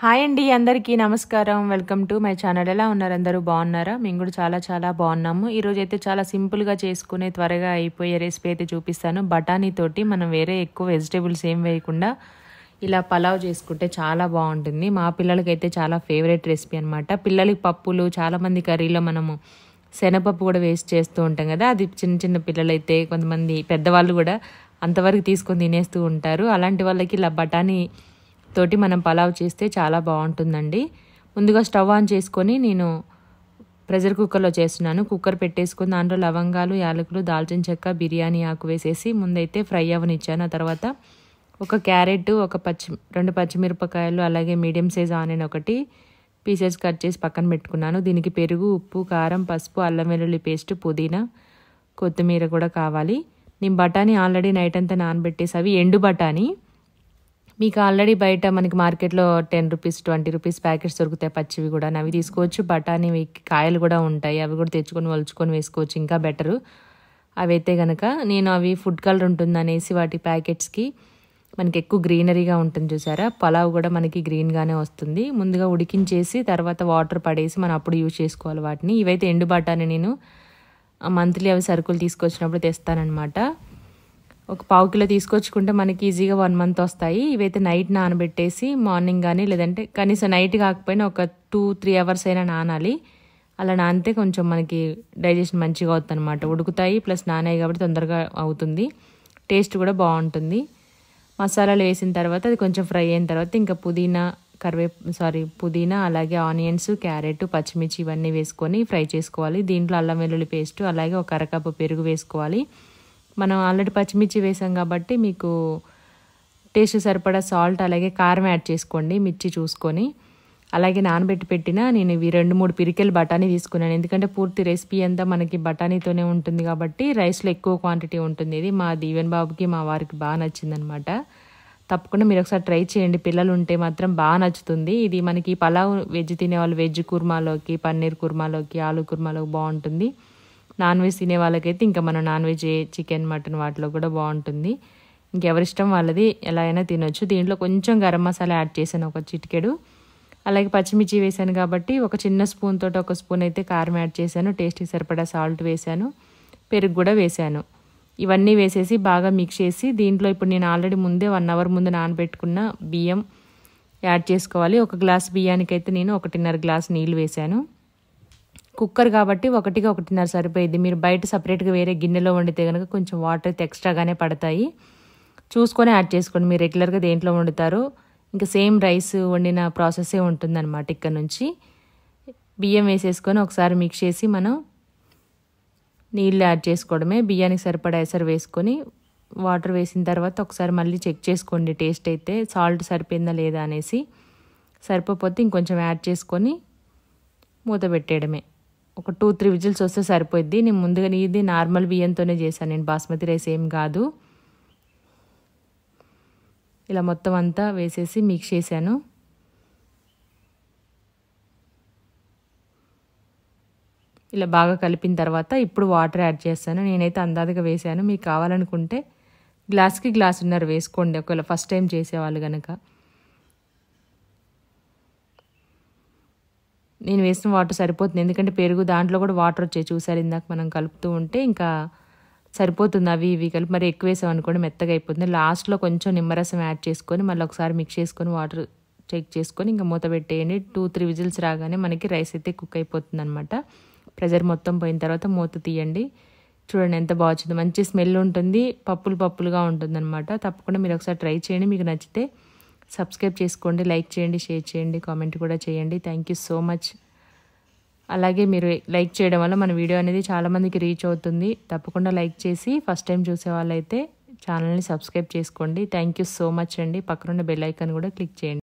hi అండి అందరికీ నమస్కారం వెల్కమ్ టు మై ఛానల్ ఎలా ఉన్నారు అందరూ బాగున్నారా మేము కూడా చాలా చాలా బాగున్నాము ఈరోజు అయితే చాలా సింపుల్గా చేసుకునే త్వరగా అయిపోయే రెసిపీ అయితే చూపిస్తాను బఠానీతోటి మనం వేరే ఎక్కువ వెజిటేబుల్స్ ఏం వేయకుండా ఇలా పలావ్ చేసుకుంటే చాలా బాగుంటుంది మా పిల్లలకైతే చాలా ఫేవరెట్ రెసిపీ అనమాట పిల్లలకి పప్పులు చాలామంది కర్రీలో మనము శనగపప్పు కూడా వేస్ట్ చేస్తూ ఉంటాం కదా అది చిన్న చిన్న పిల్లలైతే కొంతమంది పెద్దవాళ్ళు కూడా అంతవరకు తీసుకొని తినేస్తూ ఉంటారు అలాంటి వాళ్ళకి ఇలా బఠానీ తోటి మనం పలావ్ చేస్తే చాలా బాగుంటుందండి ముందుగా స్టవ్ ఆన్ చేసుకొని నేను ప్రెషర్ కుక్కర్లో చేస్తున్నాను కుక్కర్ పెట్టేసుకుని దాంట్లో లవంగాలు యాలకులు దాల్చిన చెక్క బిర్యానీ ఆకు వేసేసి ముందైతే ఫ్రై అవనిచ్చాను ఆ తర్వాత ఒక క్యారెట్ ఒక పచ్చి రెండు పచ్చిమిరపకాయలు అలాగే మీడియం సైజ్ ఆనియన్ ఒకటి పీసెస్ కట్ చేసి పక్కన పెట్టుకున్నాను దీనికి పెరుగు ఉప్పు కారం పసుపు అల్లం వెల్లుల్లి పేస్ట్ పుదీనా కొత్తిమీర కూడా కావాలి నేను బఠానీ ఆల్రెడీ నైట్ అంతా నానబెట్టేసి అవి ఎండు బఠానీ మీకు ఆల్రెడీ బయట మనకి మార్కెట్లో ten rupees twenty rupees packets దొరుకుతాయి పచ్చివి కూడా అవి తీసుకోవచ్చు బఠానీ కాయలు కూడా ఉంటాయి అవి కూడా తెచ్చుకొని వలుచుకొని వేసుకోవచ్చు ఇంకా బెటరు అవి అయితే కనుక నేను అవి ఫుడ్ కలర్ ఉంటుంది అనేసి వాటి ప్యాకెట్స్కి మనకి ఎక్కువ గ్రీనరీగా ఉంటుంది చూసారా పలావ్ కూడా మనకి గ్రీన్గానే వస్తుంది ముందుగా ఉడికించేసి తర్వాత వాటర్ పడేసి మనం అప్పుడు యూజ్ చేసుకోవాలి వాటిని ఇవైతే ఎండు బఠానీ నేను మంత్లీ అవి సరుకులు తీసుకొచ్చినప్పుడు తెస్తానన్నమాట ఒక పావు కిలో తీసుకొచ్చుకుంటే మనకి ఈజీగా వన్ మంత్ వస్తాయి ఇవైతే నైట్ నానబెట్టేసి మార్నింగ్ కానీ లేదంటే కనీసం నైట్ కాకపోయినా ఒక టూ త్రీ అవర్స్ అయినా నానాలి అలా నానితే కొంచెం మనకి డైజెషన్ మంచిగా అవుతుంది అనమాట ఉడుకుతాయి ప్లస్ నానాయి కాబట్టి తొందరగా అవుతుంది టేస్ట్ కూడా బాగుంటుంది మసాలాలు వేసిన తర్వాత అది కొంచెం ఫ్రై అయిన తర్వాత ఇంకా పుదీనా కరివే సారీ పుదీనా అలాగే ఆనియన్స్ క్యారెట్ పచ్చిమిర్చి ఇవన్నీ వేసుకొని ఫ్రై చేసుకోవాలి దీంట్లో అల్లం వెల్లుల్లి పేస్ట్ అలాగే ఒక అరకప్పు పెరుగు వేసుకోవాలి మనం ఆల్రెడీ పచ్చిమిర్చి వేసాం కాబట్టి మీకు టేస్ట్ సరిపడా సాల్ట్ అలాగే కారం యాడ్ చేసుకోండి మిర్చి చూసుకొని అలాగే నానబెట్టి పెట్టిన నేను ఇవి రెండు మూడు పిరికెలు బఠానీ తీసుకున్నాను ఎందుకంటే పూర్తి రెసిపీ అంతా మనకి బఠానీతోనే ఉంటుంది కాబట్టి రైస్లో ఎక్కువ క్వాంటిటీ ఉంటుంది ఇది మా దీవెన్ బాబుకి మా వారికి బాగా నచ్చిందనమాట తప్పకుండా మీరు ఒకసారి ట్రై చేయండి పిల్లలు ఉంటే మాత్రం బాగా నచ్చుతుంది ఇది మనకి పలావ్ వెజ్ తినేవాళ్ళు వెజ్ కుర్మాలోకి పన్నీర్ కుర్మాలోకి ఆలు కుర్మాలోకి బాగుంటుంది నాన్ వెజ్ తినే వాళ్ళకైతే ఇంకా మనం నాన్ వెజ్ చికెన్ మటన్ వాటిలో కూడా బాగుంటుంది ఇంకెవరిష్టం వాళ్ళది ఎలా అయినా తినొచ్చు దీంట్లో కొంచెం గరం మసాలా యాడ్ చేశాను ఒక చిటికెడు అలాగే పచ్చిమిర్చి వేశాను కాబట్టి ఒక చిన్న స్పూన్ తోటి ఒక స్పూన్ అయితే కారం యాడ్ చేశాను టేస్ట్కి సరిపడా సాల్ట్ వేశాను పెరుగు కూడా వేశాను ఇవన్నీ వేసేసి బాగా మిక్స్ చేసి దీంట్లో ఇప్పుడు నేను ఆల్రెడీ ముందే వన్ అవర్ ముందు నానబెట్టుకున్న బియ్యం యాడ్ చేసుకోవాలి ఒక గ్లాస్ బియ్యానికైతే నేను ఒకటిన్నర గ్లాస్ నీళ్ళు వేశాను కుక్కర్ కాబట్టి ఒకటికి ఒకటిన్నర సరిపోయింది మీరు బయట సపరేట్గా వేరే గిన్నెలో వండితే కనుక కొంచెం వాటర్ అయితే ఎక్స్ట్రాగానే పడతాయి చూసుకొని యాడ్ చేసుకోండి మీరు రెగ్యులర్గా దేంట్లో వండుతారో ఇంకా సేమ్ రైస్ వండిన ఉంటుంది అనమాట ఇక్కడ నుంచి బియ్యం వేసేసుకొని ఒకసారి మిక్స్ చేసి మనం నీళ్ళు యాడ్ చేసుకోవడమే బియ్యానికి సరిపడా ఎసరు వేసుకొని వాటర్ వేసిన తర్వాత ఒకసారి మళ్ళీ చెక్ చేసుకోండి టేస్ట్ అయితే సాల్ట్ సరిపోయిందా లేదా అనేసి సరిపోతే ఇంకొంచెం యాడ్ చేసుకొని మూత పెట్టేయడమే ఒక టూ త్రీ విజిల్స్ వస్తే సరిపోద్ది నేను ముందుగా ఇది నార్మల్ బియ్యంతోనే చేశాను నేను బాస్మతి రైస్ ఏం కాదు ఇలా మొత్తం అంతా వేసేసి మిక్స్ చేశాను ఇలా బాగా కలిపిన తర్వాత ఇప్పుడు వాటర్ యాడ్ చేస్తాను నేనైతే అందాజగా వేశాను మీకు కావాలనుకుంటే గ్లాస్కి గ్లాస్ ఉన్నారు వేసుకోండి ఒకవేళ ఫస్ట్ టైం చేసేవాళ్ళు కనుక నేను వేసిన వాటర్ సరిపోతుంది ఎందుకంటే పెరుగు దాంట్లో కూడా వాటర్ వచ్చాయి చూసారు ఇందాక మనం కలుపుతూ ఉంటే ఇంకా సరిపోతుంది అవి ఇవి కలిపి మరి ఎక్కువ వేసాం అనుకోండి మెత్తగా అయిపోతుంది లాస్ట్లో కొంచెం నిమ్మరసం యాడ్ చేసుకొని మళ్ళీ ఒకసారి మిక్స్ చేసుకొని వాటర్ చెక్ చేసుకొని ఇంకా మూత పెట్టేయండి టూ త్రీ విజిల్స్ రాగానే మనకి రైస్ అయితే కుక్ అయిపోతుంది అనమాట ప్రెజర్ మొత్తం పోయిన తర్వాత మూత తీయండి చూడండి ఎంత బాగుంది మంచి స్మెల్ ఉంటుంది పప్పులు పప్పులుగా ఉంటుంది అనమాట తప్పకుండా మీరు ఒకసారి ట్రై చేయండి మీకు నచ్చితే సబ్స్క్రైబ్ చేసుకోండి లైక్ చేయండి షేర్ చేయండి కామెంట్ కూడా చేయండి థ్యాంక్ యూ సో మచ్ అలాగే మీరు లైక్ చేయడం వల్ల మన వీడియో అనేది చాలామందికి రీచ్ అవుతుంది తప్పకుండా లైక్ చేసి ఫస్ట్ టైం చూసే వాళ్ళైతే ఛానల్ని సబ్స్క్రైబ్ చేసుకోండి థ్యాంక్ యూ సో మచ్ అండి పక్కనున్న బెల్ ఐకాన్ కూడా క్లిక్ చేయండి